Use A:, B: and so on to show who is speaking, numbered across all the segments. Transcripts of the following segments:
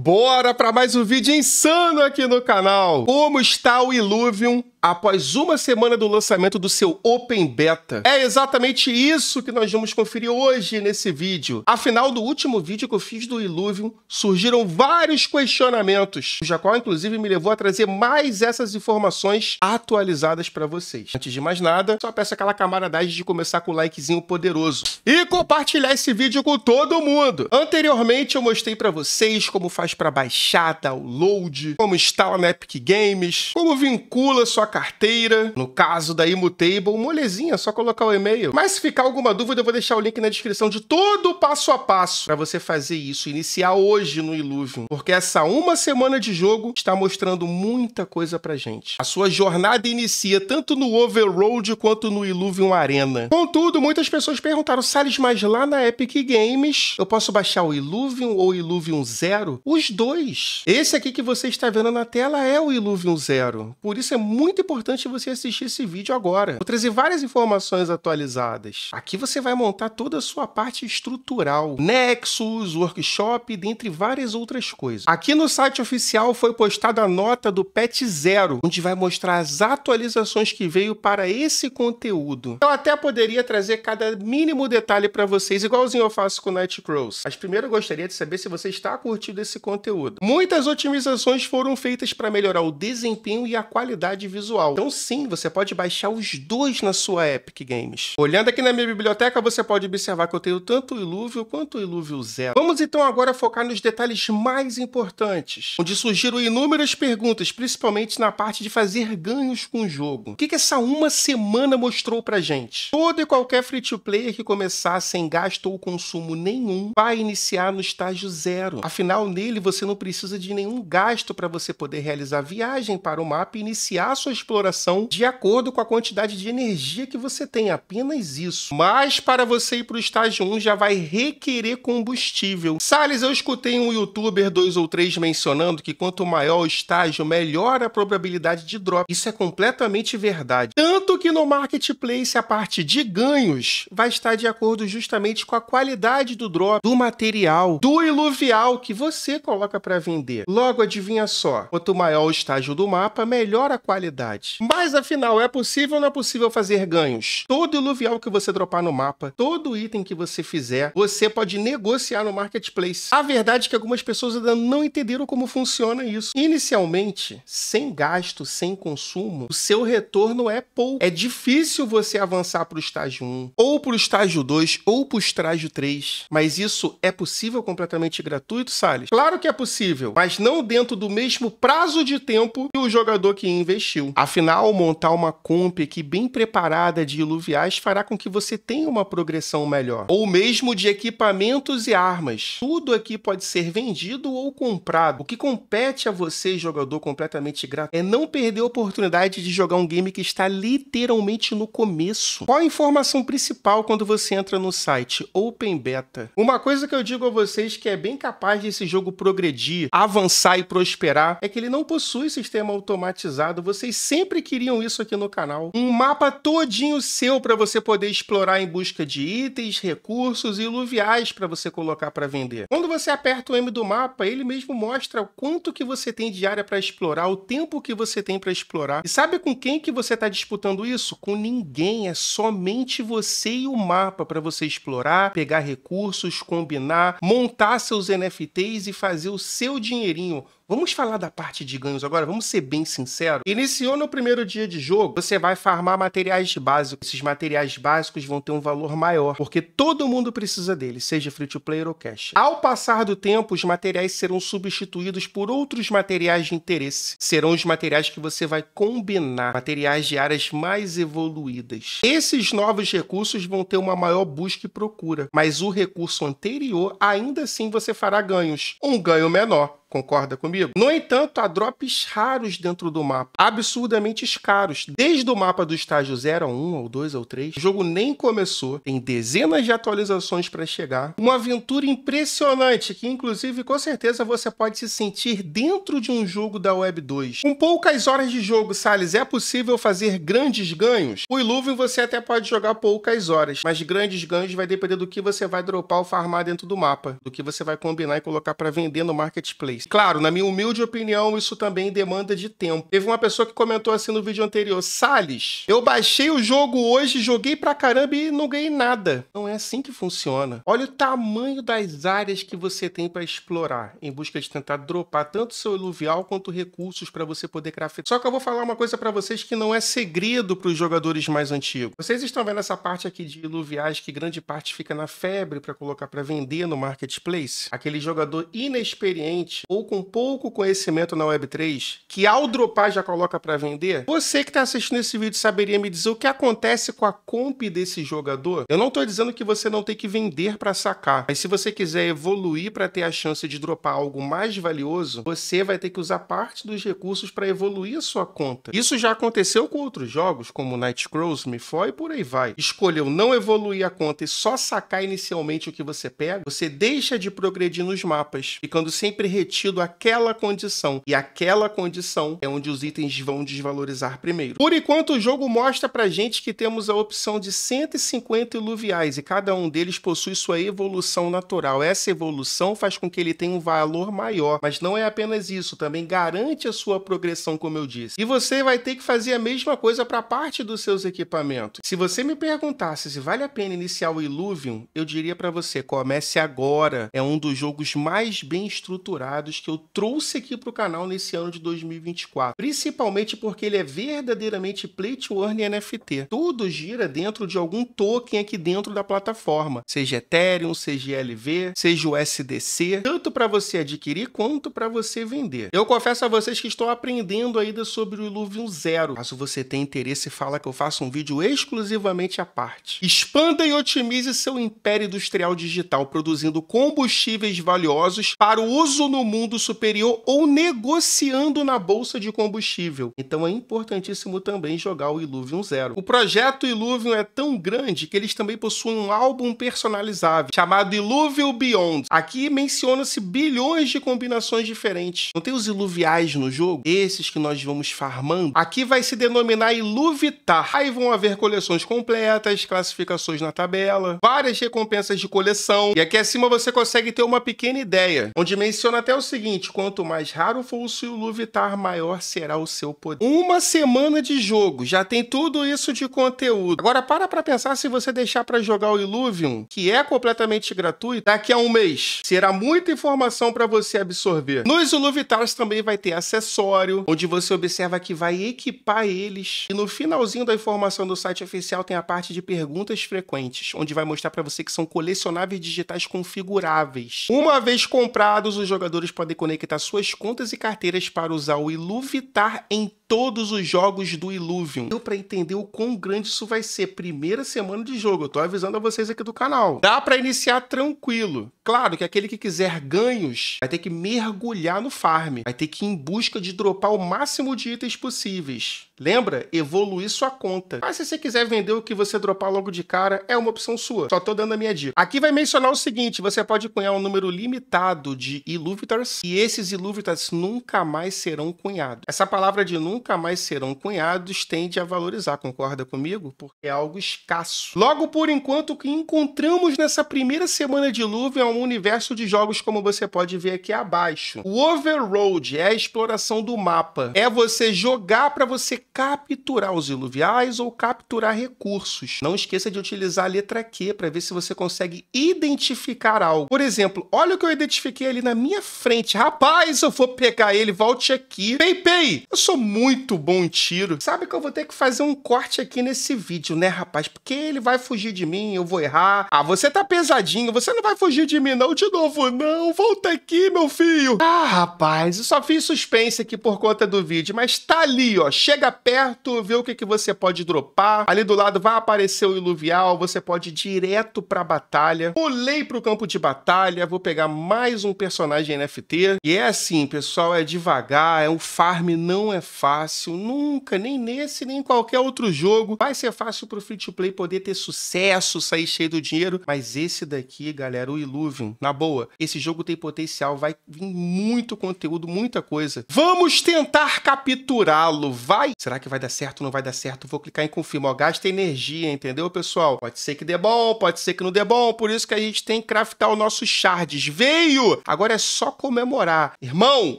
A: Bora para mais um vídeo insano aqui no canal. Como está o Illuvium após uma semana do lançamento do seu Open Beta. É exatamente isso que nós vamos conferir hoje nesse vídeo. Afinal, do último vídeo que eu fiz do Illuvium, surgiram vários questionamentos, o qual inclusive me levou a trazer mais essas informações atualizadas para vocês. Antes de mais nada, só peço aquela camaradagem de começar com o likezinho poderoso e compartilhar esse vídeo com todo mundo. Anteriormente eu mostrei para vocês como faz para baixar, download, como instala na Epic Games, como vincula sua carteira. No caso da Table molezinha, é só colocar o e-mail. Mas se ficar alguma dúvida, eu vou deixar o link na descrição de todo o passo a passo para você fazer isso, iniciar hoje no Illusion, porque essa uma semana de jogo está mostrando muita coisa pra gente. A sua jornada inicia tanto no Overworld quanto no Illusion Arena. Contudo, muitas pessoas perguntaram, Salles, mas lá na Epic Games eu posso baixar o Illusion ou o Illusion Zero? Os dois. Esse aqui que você está vendo na tela é o Illusion Zero. Por isso é muito muito importante você assistir esse vídeo agora. Vou trazer várias informações atualizadas. Aqui você vai montar toda a sua parte estrutural, nexos, workshop, dentre várias outras coisas. Aqui no site oficial foi postada a nota do PET Zero, onde vai mostrar as atualizações que veio para esse conteúdo. Eu até poderia trazer cada mínimo detalhe para vocês, igualzinho eu faço com o Nightcrows. Mas primeiro eu gostaria de saber se você está curtindo esse conteúdo. Muitas otimizações foram feitas para melhorar o desempenho e a qualidade visual visual. Então sim, você pode baixar os dois na sua Epic Games. Olhando aqui na minha biblioteca, você pode observar que eu tenho tanto o Iluvio quanto o Iluvio Zero. Vamos então agora focar nos detalhes mais importantes, onde surgiram inúmeras perguntas, principalmente na parte de fazer ganhos com o jogo. O que, que essa uma semana mostrou pra gente? Todo e qualquer free-to-player que começar sem gasto ou consumo nenhum vai iniciar no estágio zero. Afinal, nele você não precisa de nenhum gasto para você poder realizar viagem para o mapa e iniciar suas exploração de acordo com a quantidade de energia que você tem, apenas isso. Mas para você ir para o estágio 1 já vai requerer combustível. Sales, eu escutei um youtuber, dois ou três, mencionando que quanto maior o estágio, melhor a probabilidade de drop. Isso é completamente verdade. Tanto que no marketplace a parte de ganhos vai estar de acordo justamente com a qualidade do drop, do material, do iluvial que você coloca para vender. Logo, adivinha só, quanto maior o estágio do mapa, melhor a qualidade. Mas afinal, é possível ou não é possível fazer ganhos? Todo iluvial que você dropar no mapa, todo item que você fizer, você pode negociar no marketplace. A verdade é que algumas pessoas ainda não entenderam como funciona isso. Inicialmente, sem gasto, sem consumo, o seu retorno é pouco. É difícil você avançar para o estágio 1, ou para o estágio 2, ou para o estágio 3. Mas isso é possível completamente gratuito, Salles? Claro que é possível, mas não dentro do mesmo prazo de tempo que o jogador que investiu. Afinal, montar uma comp aqui bem preparada de iluviais fará com que você tenha uma progressão melhor. Ou mesmo de equipamentos e armas. Tudo aqui pode ser vendido ou comprado. O que compete a você, jogador completamente grato, é não perder a oportunidade de jogar um game que está literalmente no começo. Qual a informação principal quando você entra no site? Open Beta. Uma coisa que eu digo a vocês que é bem capaz desse jogo progredir, avançar e prosperar, é que ele não possui sistema automatizado. Vocês sempre queriam isso aqui no canal. Um mapa todinho seu para você poder explorar em busca de itens, recursos e luviais para você colocar para vender. Quando você aperta o M do mapa, ele mesmo mostra o quanto que você tem de área para explorar, o tempo que você tem para explorar. E sabe com quem que você está disputando isso? Com ninguém, é somente você e o mapa para você explorar, pegar recursos, combinar, montar seus NFTs e fazer o seu dinheirinho Vamos falar da parte de ganhos agora, vamos ser bem sinceros. Iniciou no primeiro dia de jogo, você vai farmar materiais básicos. Esses materiais básicos vão ter um valor maior, porque todo mundo precisa deles, seja free to play ou cash. Ao passar do tempo, os materiais serão substituídos por outros materiais de interesse. Serão os materiais que você vai combinar, materiais de áreas mais evoluídas. Esses novos recursos vão ter uma maior busca e procura, mas o recurso anterior ainda assim você fará ganhos. Um ganho menor, Concorda comigo? No entanto, há drops raros dentro do mapa, absurdamente escaros. Desde o mapa do estágio 0 a 1, ou 2 ou 3, o jogo nem começou, tem dezenas de atualizações para chegar. Uma aventura impressionante que, inclusive, com certeza você pode se sentir dentro de um jogo da Web 2. Com poucas horas de jogo, Salles, é possível fazer grandes ganhos? O Illuven você até pode jogar poucas horas, mas grandes ganhos vai depender do que você vai dropar ou farmar dentro do mapa, do que você vai combinar e colocar para vender no marketplace. Claro, na minha humilde opinião, isso também demanda de tempo. Teve uma pessoa que comentou assim no vídeo anterior: Sales, eu baixei o jogo hoje, joguei pra caramba e não ganhei nada. Não é assim que funciona. Olha o tamanho das áreas que você tem para explorar em busca de tentar dropar tanto seu iluvial quanto recursos para você poder craftar. Só que eu vou falar uma coisa para vocês que não é segredo para os jogadores mais antigos. Vocês estão vendo essa parte aqui de iluviais que grande parte fica na febre para colocar para vender no marketplace? Aquele jogador inexperiente ou com pouco conhecimento na Web3, que ao dropar já coloca para vender, você que está assistindo esse vídeo saberia me dizer o que acontece com a comp desse jogador? Eu não estou dizendo que você não tem que vender para sacar, mas se você quiser evoluir para ter a chance de dropar algo mais valioso, você vai ter que usar parte dos recursos para evoluir a sua conta. Isso já aconteceu com outros jogos, como Night Crows, Mifoy e por aí vai. Escolheu não evoluir a conta e só sacar inicialmente o que você pega, você deixa de progredir nos mapas, ficando sempre retido submetido àquela condição. E aquela condição é onde os itens vão desvalorizar primeiro. Por enquanto, o jogo mostra pra gente que temos a opção de 150 iluviais e cada um deles possui sua evolução natural. Essa evolução faz com que ele tenha um valor maior, mas não é apenas isso, também garante a sua progressão, como eu disse. E você vai ter que fazer a mesma coisa para parte dos seus equipamentos. Se você me perguntasse se vale a pena iniciar o Illuvium, eu diria para você, comece agora. É um dos jogos mais bem estruturados convidados que eu trouxe aqui para o canal nesse ano de 2024. Principalmente porque ele é verdadeiramente play to earn NFT. Tudo gira dentro de algum token aqui dentro da plataforma, seja Ethereum, seja LV, seja o SDC, tanto para você adquirir quanto para você vender. Eu confesso a vocês que estou aprendendo ainda sobre o Iluvium Zero. Caso você tenha interesse, fala que eu faço um vídeo exclusivamente à parte. Expanda e otimize seu império industrial digital produzindo combustíveis valiosos para o uso no mundo mundo superior ou negociando na bolsa de combustível. Então é importantíssimo também jogar o Iluvium Zero. O projeto Iluvium é tão grande que eles também possuem um álbum personalizável chamado Iluvium Beyond. Aqui menciona-se bilhões de combinações diferentes. Não tem os iluviais no jogo? Esses que nós vamos farmando. Aqui vai se denominar Iluvitar. Aí vão haver coleções completas, classificações na tabela, várias recompensas de coleção. E aqui acima você consegue ter uma pequena ideia, onde menciona até os seguinte: quanto mais raro for o seu Luvitar, maior será o seu poder. Uma semana de jogo, já tem tudo isso de conteúdo. Agora para pra pensar se você deixar para jogar o Iluvium que é completamente gratuito, daqui a um mês. Será muita informação para você absorver. Nos Iluvitars também vai ter acessório, onde você observa que vai equipar eles. E no finalzinho da informação do site oficial tem a parte de perguntas frequentes, onde vai mostrar para você que são colecionáveis digitais configuráveis. Uma vez comprados, os jogadores podem conectar suas contas e carteiras para usar o Iluvitar em todos os jogos do Illuvium. Deu pra entender o quão grande isso vai ser. Primeira semana de jogo, eu tô avisando a vocês aqui do canal. Dá para iniciar tranquilo. Claro que aquele que quiser ganhos vai ter que mergulhar no farm. Vai ter que ir em busca de dropar o máximo de itens possíveis. Lembra? Evoluir sua conta. Mas se você quiser vender o que você dropar logo de cara, é uma opção sua. Só tô dando a minha dica. Aqui vai mencionar o seguinte, você pode cunhar um número limitado de Illuvitars e esses Illuvitars nunca mais serão cunhados. Essa palavra de nunca nunca mais serão cunhados tende a valorizar, concorda comigo? Porque é algo escasso. Logo por enquanto, o que encontramos nessa primeira semana de Luven é um universo de jogos como você pode ver aqui abaixo. O Overroad é a exploração do mapa. É você jogar para você capturar os iluviais ou capturar recursos. Não esqueça de utilizar a letra Q para ver se você consegue identificar algo. Por exemplo, olha o que eu identifiquei ali na minha frente. Rapaz, eu vou pegar ele, volte aqui. Pei, pei! Eu sou muito muito bom em tiro, sabe que eu vou ter que fazer um corte aqui nesse vídeo, né, rapaz? Porque ele vai fugir de mim, eu vou errar. Ah, você tá pesadinho, você não vai fugir de mim não de novo, não. Volta aqui, meu filho. Ah, rapaz, eu só fiz suspense aqui por conta do vídeo, mas tá ali, ó. Chega perto, vê o que, que você pode dropar. Ali do lado vai aparecer o iluvial, você pode ir direto pra batalha. Pulei pro campo de batalha, vou pegar mais um personagem NFT. E é assim, pessoal, é devagar, é um farm, não é fácil fácil, nunca, nem nesse, nem em qualquer outro jogo. Vai ser fácil pro free to play poder ter sucesso, sair cheio do dinheiro, mas esse daqui, galera, o Illuvium, na boa, esse jogo tem potencial, vai vir muito conteúdo, muita coisa. Vamos tentar capturá-lo, vai! Será que vai dar certo, não vai dar certo? Vou clicar em confirmar, gasta energia, entendeu, pessoal? Pode ser que dê bom, pode ser que não dê bom, por isso que a gente tem que craftar o nosso shards. Veio! Agora é só comemorar. Irmão,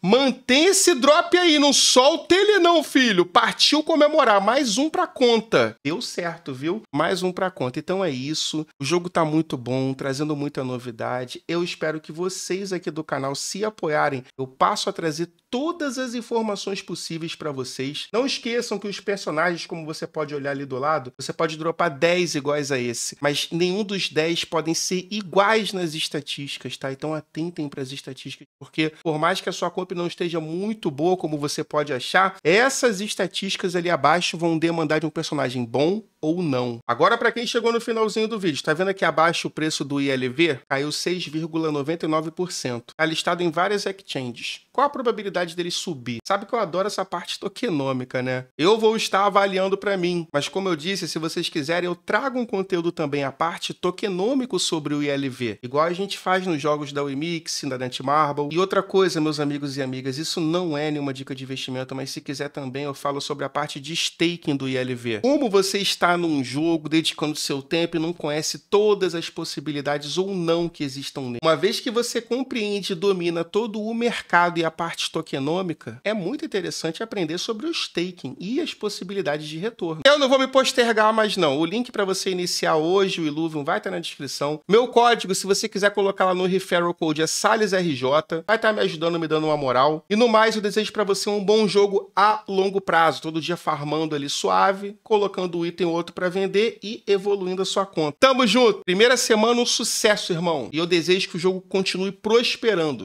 A: mantém esse drop aí, não solta ele não, filho. Partiu comemorar. Mais um pra conta. Deu certo, viu? Mais um pra conta. Então é isso. O jogo tá muito bom, trazendo muita novidade. Eu espero que vocês aqui do canal se apoiarem. Eu passo a trazer todas as informações possíveis para vocês. Não esqueçam que os personagens, como você pode olhar ali do lado, você pode dropar 10 iguais a esse, mas nenhum dos 10 podem ser iguais nas estatísticas, tá? Então atentem para as estatísticas, porque por mais que a sua comp não esteja muito boa como você pode achar, é essas estatísticas ali abaixo vão demandar de um personagem bom, ou não. Agora, para quem chegou no finalzinho do vídeo, tá vendo aqui abaixo o preço do ILV? Caiu 6,99%. Está listado em várias exchanges. Qual a probabilidade dele subir? Sabe que eu adoro essa parte tokenômica, né? Eu vou estar avaliando para mim, mas como eu disse, se vocês quiserem, eu trago um conteúdo também a parte tokenômico sobre o ILV, igual a gente faz nos jogos da Wimix, da Dante Marble. E outra coisa, meus amigos e amigas, isso não é nenhuma dica de investimento, mas se quiser também eu falo sobre a parte de staking do ILV. Como você está num jogo, dedicando seu tempo e não conhece todas as possibilidades ou não que existam nele. Uma vez que você compreende e domina todo o mercado e a parte tokenômica, é muito interessante aprender sobre o staking e as possibilidades de retorno. Eu não vou me postergar mais não. O link para você iniciar hoje o Iluvium vai estar tá na descrição. Meu código, se você quiser colocar lá no referral code é SalesRJ, vai estar tá me ajudando, me dando uma moral. E no mais, eu desejo para você um bom jogo a longo prazo, todo dia farmando ali suave, colocando o item ou outro para vender e evoluindo a sua conta. Tamo junto! Primeira semana um sucesso, irmão. E eu desejo que o jogo continue prosperando.